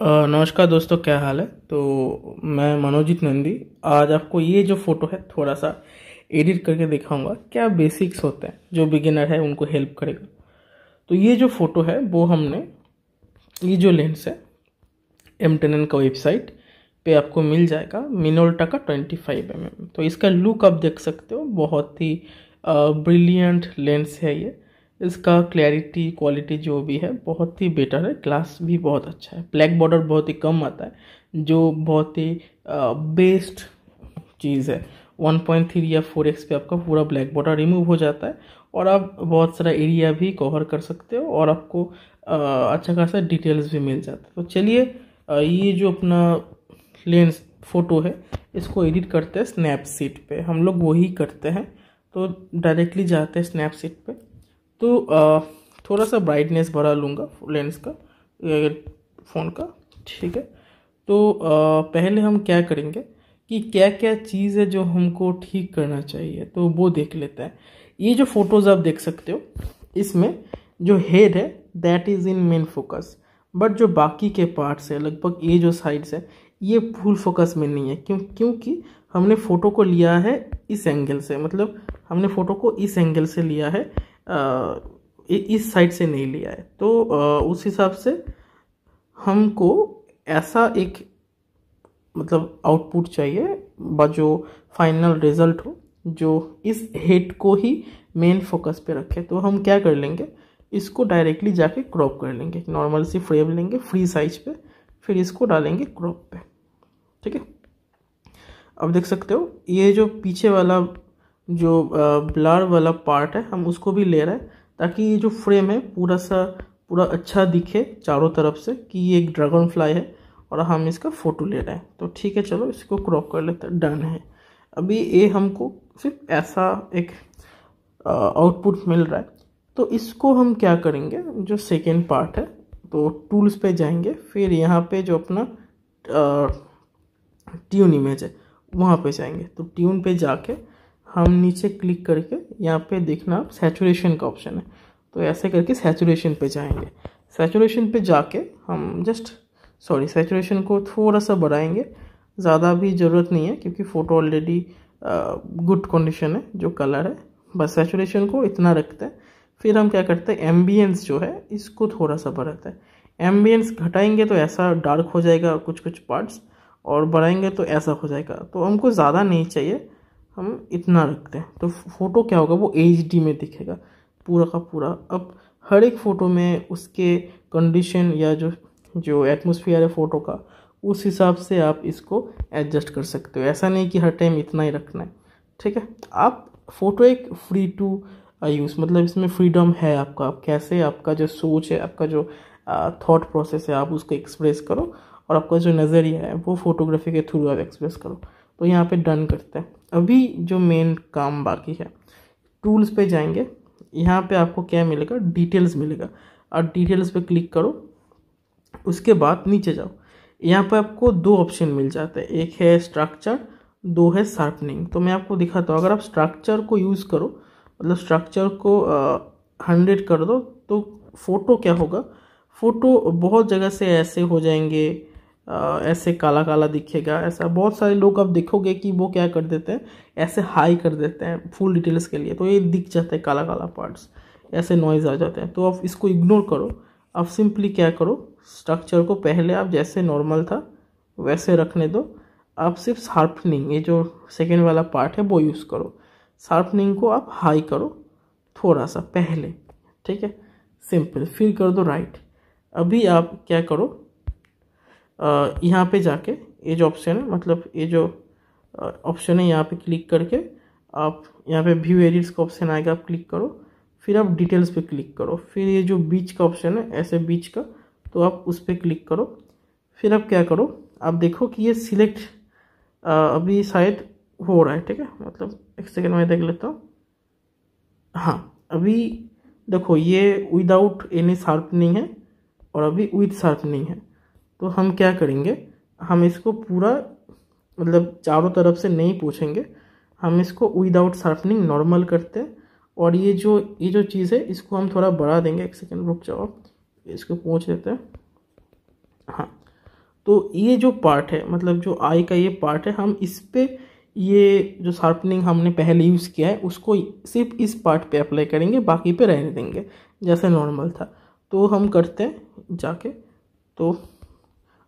नमस्कार दोस्तों क्या हाल है तो मैं मनोजीत नंदी आज आपको ये जो फ़ोटो है थोड़ा सा एडिट करके दिखाऊंगा क्या बेसिक्स होते हैं जो बिगिनर है उनको हेल्प करेगा तो ये जो फ़ोटो है वो हमने ये जो लेंस है एम टेन का वेबसाइट पे आपको मिल जाएगा मिनोल्टा का ट्वेंटी फाइव एम तो इसका लुक आप देख सकते हो बहुत ही ब्रिलियंट लेंस है ये इसका क्लैरिटी क्वालिटी जो भी है बहुत ही बेटर है ग्लास भी बहुत अच्छा है ब्लैक बॉर्डर बहुत ही कम आता है जो बहुत ही बेस्ट चीज़ है 1.3 या 4x पे आपका पूरा ब्लैक बॉर्डर रिमूव हो जाता है और आप बहुत सारा एरिया भी कवर कर सकते हो और आपको आ, अच्छा खासा डिटेल्स भी मिल जाता है तो चलिए ये जो अपना लेंस फ़ोटो है इसको एडिट करते हैं स्नैपसीट पर हम लोग वही करते हैं तो डायरेक्टली जाते हैं स्नैपसीट पर तो आ, थोड़ा सा ब्राइटनेस बढ़ा लूँगा लेंस का फ़ोन का ठीक है तो आ, पहले हम क्या करेंगे कि क्या क्या चीज़ है जो हमको ठीक करना चाहिए तो वो देख लेते हैं ये जो फ़ोटोज़ आप देख सकते हो इसमें जो हेड है that is in main focus but जो बाकी के पार्ट्स है लगभग ये जो साइड्स है ये फुल फोकस में नहीं है क्यों क्योंकि हमने फ़ोटो को लिया है इस एंगल से मतलब हमने फ़ोटो को इस एंगल से लिया है इस साइड से नहीं लिया है तो उस हिसाब से हमको ऐसा एक मतलब आउटपुट चाहिए जो फाइनल रिजल्ट हो जो इस हेड को ही मेन फोकस पे रखे तो हम क्या कर लेंगे इसको डायरेक्टली जाके क्रॉप कर लेंगे नॉर्मल सी फ्रेम लेंगे फ्री साइज पे फिर इसको डालेंगे क्रॉप पे ठीक है अब देख सकते हो ये जो पीछे वाला जो ब्लर वाला पार्ट है हम उसको भी ले रहे हैं ताकि ये जो फ्रेम है पूरा सा पूरा अच्छा दिखे चारों तरफ से कि ये एक ड्रैगन फ्लाई है और हम इसका फ़ोटो ले रहे हैं तो ठीक है चलो इसको क्रॉप कर लेते हैं डन है अभी ये हमको सिर्फ ऐसा एक आउटपुट मिल रहा है तो इसको हम क्या करेंगे जो सेकेंड पार्ट है तो टूल्स पे जाएंगे फिर यहाँ पे जो अपना ट्यून इमेज है वहाँ पे जाएंगे तो ट्यून पे जाके हम नीचे क्लिक करके यहाँ पे देखना आप सेचुरेशन का ऑप्शन है तो ऐसे करके सेचुरेशन पे जाएंगे सेचुरेशन पे जाके हम जस्ट सॉरी सेचुरेशन को थोड़ा सा बढ़ाएंगे ज़्यादा भी ज़रूरत नहीं है क्योंकि फ़ोटो ऑलरेडी गुड कंडीशन है जो कलर है बस सेचुरेशन को इतना रखते हैं फिर हम क्या करते हैं एम्बियंस जो है इसको थोड़ा सा बढ़ाते हैं एम्बियंस घटाएंगे तो ऐसा डार्क हो जाएगा कुछ कुछ पार्ट्स और बढ़ाएंगे तो ऐसा हो जाएगा तो हमको ज़्यादा नहीं चाहिए हम इतना रखते हैं तो फ़ोटो क्या होगा वो एच में दिखेगा पूरा का पूरा अब हर एक फ़ोटो में उसके कंडीशन या जो जो एटमोसफियर है फ़ोटो का उस हिसाब से आप इसको एडजस्ट कर सकते हो ऐसा नहीं कि हर टाइम इतना ही रखना है ठीक है आप फ़ोटो एक फ्री टू यूज़ मतलब इसमें फ्रीडम है आपका आप कैसे आपका जो सोच है आपका जो थाट प्रोसेस है आप उसको एक्सप्रेस करो और आपका जो नज़रिया है वो फोटोग्राफी के थ्रू आप एक्सप्रेस करो तो यहाँ पे डन करते हैं अभी जो मेन काम बाकी है टूल्स पे जाएंगे यहाँ पे आपको क्या मिलेगा डिटेल्स मिलेगा और डिटेल्स पे क्लिक करो उसके बाद नीचे जाओ यहाँ पे आपको दो ऑप्शन मिल जाते हैं एक है स्ट्रक्चर दो है शार्पनिंग तो मैं आपको दिखाता हूँ अगर आप स्ट्रक्चर को यूज़ करो मतलब स्ट्रक्चर को हंड्रेड कर दो तो फ़ोटो क्या होगा फ़ोटो बहुत जगह से ऐसे हो जाएंगे ऐसे काला काला दिखेगा ऐसा बहुत सारे लोग अब देखोगे कि वो क्या कर देते हैं ऐसे हाई कर देते हैं फुल डिटेल्स के लिए तो ये दिख जाता है काला काला पार्ट्स ऐसे नॉइज़ आ जाते हैं तो आप इसको इग्नोर करो अब सिंपली क्या करो स्ट्रक्चर को पहले आप जैसे नॉर्मल था वैसे रखने दो आप सिर्फ शार्पनिंग ये जो सेकेंड वाला पार्ट है वो यूज़ करो शार्पनिंग को आप हाई करो थोड़ा सा पहले ठीक है सिंपल फिर कर दो राइट अभी आप क्या करो यहाँ पे जाके ये जो ऑप्शन है मतलब ये जो ऑप्शन है यहाँ पे क्लिक करके आप यहाँ पे व्यू एडिट्स का ऑप्शन आएगा आप क्लिक करो फिर आप डिटेल्स पे क्लिक करो फिर ये जो बीच का ऑप्शन है ऐसे बीच का तो आप उस पर क्लिक करो फिर आप क्या करो आप देखो कि ये सिलेक्ट अभी शायद हो रहा है ठीक है मतलब एक सेकेंड में देख लेता हूँ हाँ अभी देखो ये विदाउट एनी शार्पनिंग है और अभी विथ शार्पनिंग है तो हम क्या करेंगे हम इसको पूरा मतलब चारों तरफ से नहीं पूछेंगे हम इसको विदाउट शार्पनिंग नॉर्मल करते हैं और ये जो ये जो चीज़ है इसको हम थोड़ा बढ़ा देंगे एक सेकेंड रुक जाओ इसको पूछ देते हैं हाँ तो ये जो पार्ट है मतलब जो आई का ये पार्ट है हम इस पर ये जो शार्पनिंग हमने पहले यूज़ किया है उसको सिर्फ इस पार्ट पे अप्लाई करेंगे बाकी पे रहने देंगे जैसे नॉर्मल था तो हम करते हैं जाके तो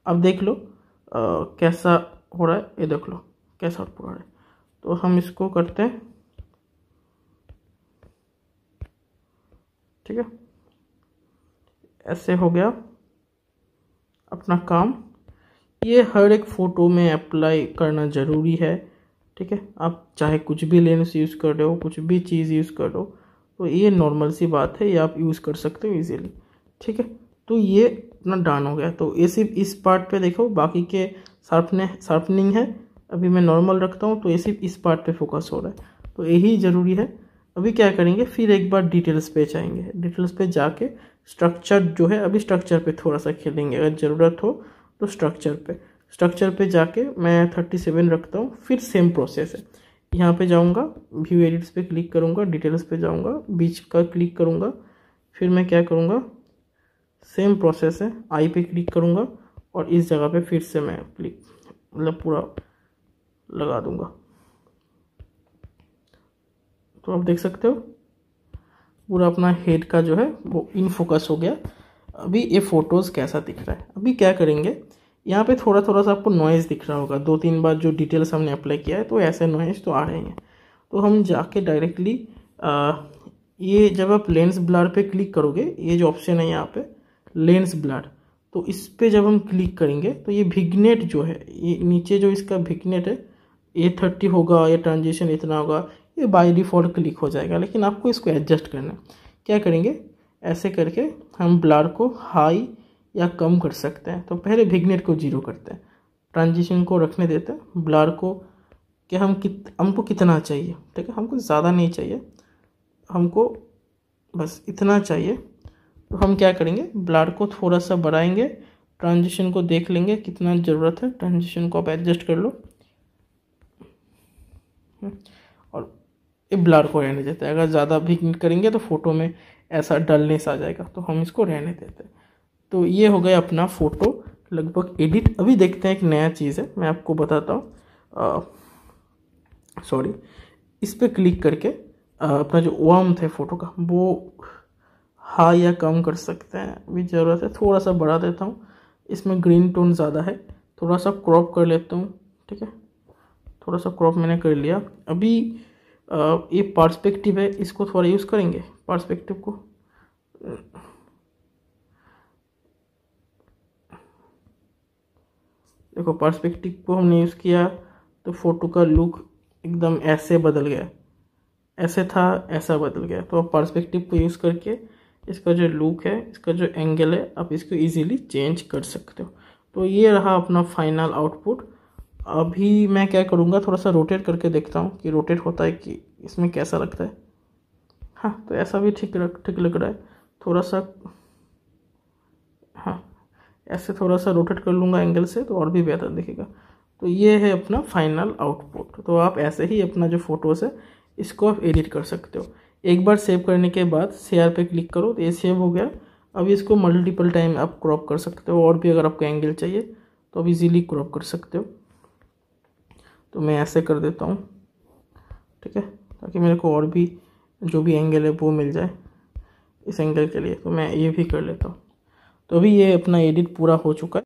अब देख लो आ, कैसा हो रहा है ये देख लो कैसा आउटपुट आ रहा है तो हम इसको करते हैं ठीक है ऐसे हो गया अपना काम ये हर एक फ़ोटो में अप्लाई करना ज़रूरी है ठीक है आप चाहे कुछ भी लेंस यूज़ कर रहे हो कुछ भी चीज़ यूज़ कर रहे हो तो ये नॉर्मल सी बात है ये आप यूज़ कर सकते हो इजीली ठीक है तो ये अपना डन हो गया तो ये सिर्फ इस पार्ट पे देखो बाकी के शार्पने शार्पनिंग है अभी मैं नॉर्मल रखता हूँ तो ये सिर्फ इस पार्ट पे फोकस हो रहा है तो यही ज़रूरी है अभी क्या करेंगे फिर एक बार डिटेल्स पे जाएंगे डिटेल्स पे जाके स्ट्रक्चर जो है अभी स्ट्रक्चर पे थोड़ा सा खेलेंगे अगर ज़रूरत हो तो स्ट्रक्चर पे स्ट्रक्चर पे जाके मैं थर्टी सेवन रखता हूँ फिर सेम प्रोसेस है यहाँ पे जाऊँगा व्यू एडिट्स पे क्लिक करूँगा डिटेल्स पे जाऊँगा बीच का क्लिक करूँगा फिर मैं क्या करूँगा सेम प्रोसेस है आई पे क्लिक करूँगा और इस जगह पे फिर से मैं क्लिक मतलब पूरा लगा दूँगा तो आप देख सकते हो पूरा अपना हेड का जो है वो इन फोकस हो गया अभी ये फ़ोटोज़ कैसा दिख रहा है अभी क्या करेंगे यहाँ पे थोड़ा थोड़ा सा आपको नॉइज़ दिख रहा होगा दो तीन बार जो डिटेल्स हमने अप्लाई किया है तो ऐसे नॉइज़ तो आ रहे हैं तो हम जाके डायरेक्टली ये जब आप लेंस ब्लर पे क्लिक करोगे ये जो ऑप्शन है यहाँ पे लेंस ब्लड तो इस पर जब हम क्लिक करेंगे तो ये भिगनेट जो है ये नीचे जो इसका भिगनेट है ए थर्टी होगा या ट्रांजेक्शन इतना होगा ये बाई डिफ़ॉल्ट क्लिक हो जाएगा लेकिन आपको इसको एडजस्ट करना है क्या करेंगे ऐसे करके हम ब्लड को हाई या कम कर सकते हैं तो पहले भिग्नेट को जीरो करते हैं ट्रांजिशन को रखने देते हैं ब्लड को कि हम कित हमको कितना चाहिए ठीक है हमको ज़्यादा नहीं चाहिए हमको बस इतना चाहिए तो हम क्या करेंगे ब्लड को थोड़ा सा बढ़ाएंगे ट्रांजिशन को देख लेंगे कितना ज़रूरत है ट्रांजिशन को आप एडजस्ट कर लो हम्म। और ब्लड को रहने देते हैं अगर ज़्यादा भी करेंगे तो फ़ोटो में ऐसा डलनेस आ जाएगा तो हम इसको रहने देते हैं तो ये हो गया अपना फ़ोटो लगभग एडिट अभी देखते हैं एक नया चीज़ है मैं आपको बताता हूँ सॉरी इस पर क्लिक करके आ, अपना जो वाम थे फ़ोटो का वो हाँ या कम कर सकते हैं भी ज़रूरत है थोड़ा सा बढ़ा देता हूँ इसमें ग्रीन टोन ज़्यादा है थोड़ा सा क्रॉप कर लेता हूँ ठीक है थोड़ा सा क्रॉप मैंने कर लिया अभी ये पर्सपेक्टिव है इसको थोड़ा यूज़ करेंगे पर्सपेक्टिव को देखो पर्सपेक्टिव को हमने यूज़ किया तो फ़ोटो का लुक एकदम ऐसे बदल गया ऐसे था ऐसा बदल गया तो आप पार्सपेक्टिव को यूज़ करके इसका जो लुक है इसका जो एंगल है आप इसको इजीली चेंज कर सकते हो तो ये रहा अपना फाइनल आउटपुट अभी मैं क्या करूँगा थोड़ा सा रोटेट करके देखता हूँ कि रोटेट होता है कि इसमें कैसा लगता है हाँ तो ऐसा भी ठीक लग ठीक लग रहा है थोड़ा सा हाँ ऐसे थोड़ा सा रोटेट कर लूँगा एंगल से तो और भी बेहतर दिखेगा तो ये है अपना फाइनल आउटपुट तो आप ऐसे ही अपना जो फ़ोटोज़ है इसको आप एडिट कर सकते हो एक बार सेव करने के बाद शेयर पे क्लिक करो तो ये सेव हो गया अब इसको मल्टीपल टाइम आप क्रॉप कर सकते हो और भी अगर आपको एंगल चाहिए तो आप इजीली क्रॉप कर सकते हो तो मैं ऐसे कर देता हूँ ठीक है ताकि मेरे को और भी जो भी एंगल है वो मिल जाए इस एंगल के लिए तो मैं ये भी कर लेता हूँ तो अभी ये अपना एडिट पूरा हो चुका है